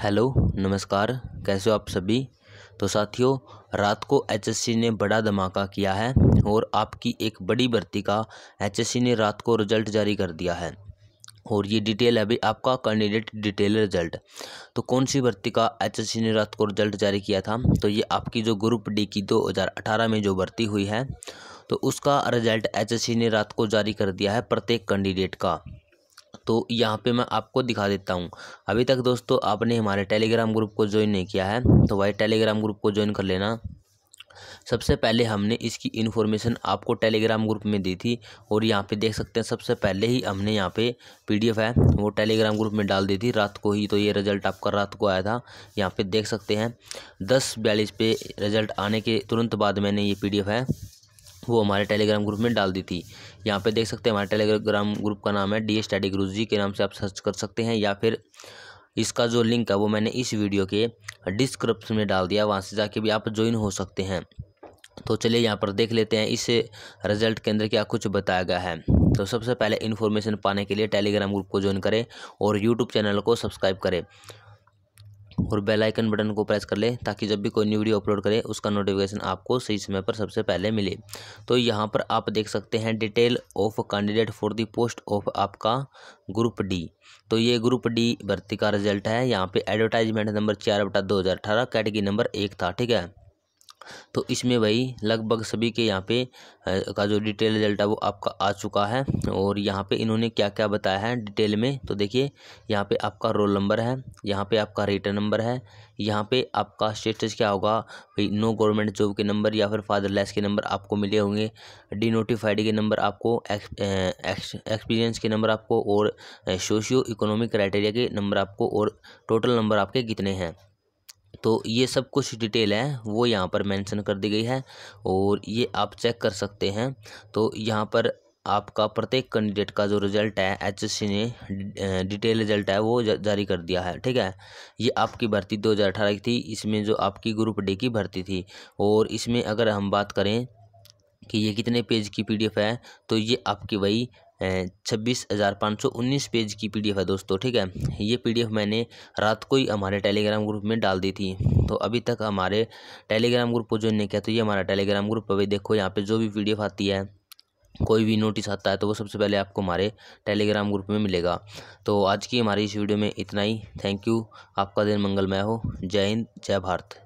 hello नमस्कार कैसे हो आप सभी तो साथियों रात को एचएससी ने बड़ा धमाका किया है और आपकी एक बड़ी भर्ती का एचएससी ने रात को रिजल्ट जारी कर दिया है और ये डिटेल है अभी आपका कैंडिडेट डिटेल रिजल्ट तो कौन सी भर्ती का एचएससी ने रात को रिजल्ट जारी किया था तो ये आपकी जो ग्रुप डी की दो में जो भर्ती हुई है तो उसका रिजल्ट एच ने रात को जारी कर दिया है प्रत्येक कैंडिडेट का तो यहाँ पे मैं आपको दिखा देता हूँ अभी तक दोस्तों आपने हमारे टेलीग्राम ग्रुप को ज्वाइन नहीं किया है तो भाई टेलीग्राम ग्रुप को ज्वाइन कर लेना सबसे पहले हमने इसकी इन्फॉर्मेशन आपको टेलीग्राम ग्रुप में दी थी और यहाँ पे देख सकते हैं सबसे पहले ही हमने यहाँ पे पीडीएफ है वो टेलीग्राम ग्रुप में डाल दी थी रात को ही तो ये रिजल्ट आपका रात को आया था यहाँ पे देख सकते हैं दस बयालीस पे रिजल्ट आने के तुरंत बाद मैंने ये पीडीएफ है वो हमारे टेलीग्राम ग्रुप में डाल दी थी यहाँ पे देख सकते हैं हमारे टेलीग्राम ग्रुप का नाम है डी स्टडी गुरु जी के नाम से आप सर्च कर सकते हैं या फिर इसका जो लिंक है वो मैंने इस वीडियो के डिस्क्रिप्शन में डाल दिया वहाँ से जाके भी आप ज्वाइन हो सकते हैं तो चलिए यहाँ पर देख लेते हैं इस रिजल्ट के अंदर क्या कुछ बताया गया है तो सबसे पहले इन्फॉर्मेशन पाने के लिए टेलीग्राम ग्रुप को ज्वाइन करें और यूट्यूब चैनल को सब्सक्राइब करें और बेल आइकन बटन को प्रेस कर ले ताकि जब भी कोई न्यू वीडियो अपलोड करे उसका नोटिफिकेशन आपको सही समय पर सबसे पहले मिले तो यहाँ पर आप देख सकते हैं detail of candidate for the post of आपका ग्रुप डी तो ये ग्रुप डी भर्ती का रिजल्ट है यहाँ पे एडवर्टाइजमेंट नंबर चार बटा दो हज़ार अठारह कैटेगरी नंबर एक था ठीक है तो इसमें भाई लगभग सभी के यहाँ पे का जो डिटेल रिजल्ट है वो आपका आ चुका है और यहाँ पे इन्होंने क्या क्या बताया है डिटेल में तो देखिए यहाँ पे आपका रोल नंबर है यहाँ पे आपका रिटर्न नंबर है यहाँ पे आपका स्टेटस क्या होगा भाई नो गवर्नमेंट जॉब के नंबर या फिर फादरलेस के नंबर आपको मिले होंगे डी नोटिफाइड के नंबर आपको एक्सपीरियंस के नंबर आपको और सोशियो इकोनॉमिक क्राइटेरिया के नंबर आपको और टोटल नंबर आपके कितने हैं तो ये सब कुछ डिटेल है वो यहाँ पर मेंशन कर दी गई है और ये आप चेक कर सकते हैं तो यहाँ पर आपका प्रत्येक कैंडिडेट का जो रिज़ल्ट है एचएससी ने डिटेल रिज़ल्ट है वो जारी कर दिया है ठीक है ये आपकी भर्ती 2018 की थी इसमें जो आपकी ग्रुप डी की भर्ती थी और इसमें अगर हम बात करें कि ये कितने पेज की पीडीएफ है तो ये आपकी वही छब्बीस हज़ार पाँच सौ उन्नीस पेज की पीडीएफ है दोस्तों ठीक है ये पीडीएफ मैंने रात को ही हमारे टेलीग्राम ग्रुप में डाल दी थी तो अभी तक हमारे टेलीग्राम ग्रुप को ज्वाइन नहीं किया तो ये हमारा टेलीग्राम ग्रुप अभी देखो यहाँ पे जो भी पीडीएफ आती है कोई भी नोटिस आता है तो वो सबसे पहले आपको हमारे टेलीग्राम ग्रुप में मिलेगा तो आज की हमारी इस वीडियो में इतना ही थैंक यू आपका दिन मंगलमय हो जय हिंद जय भारत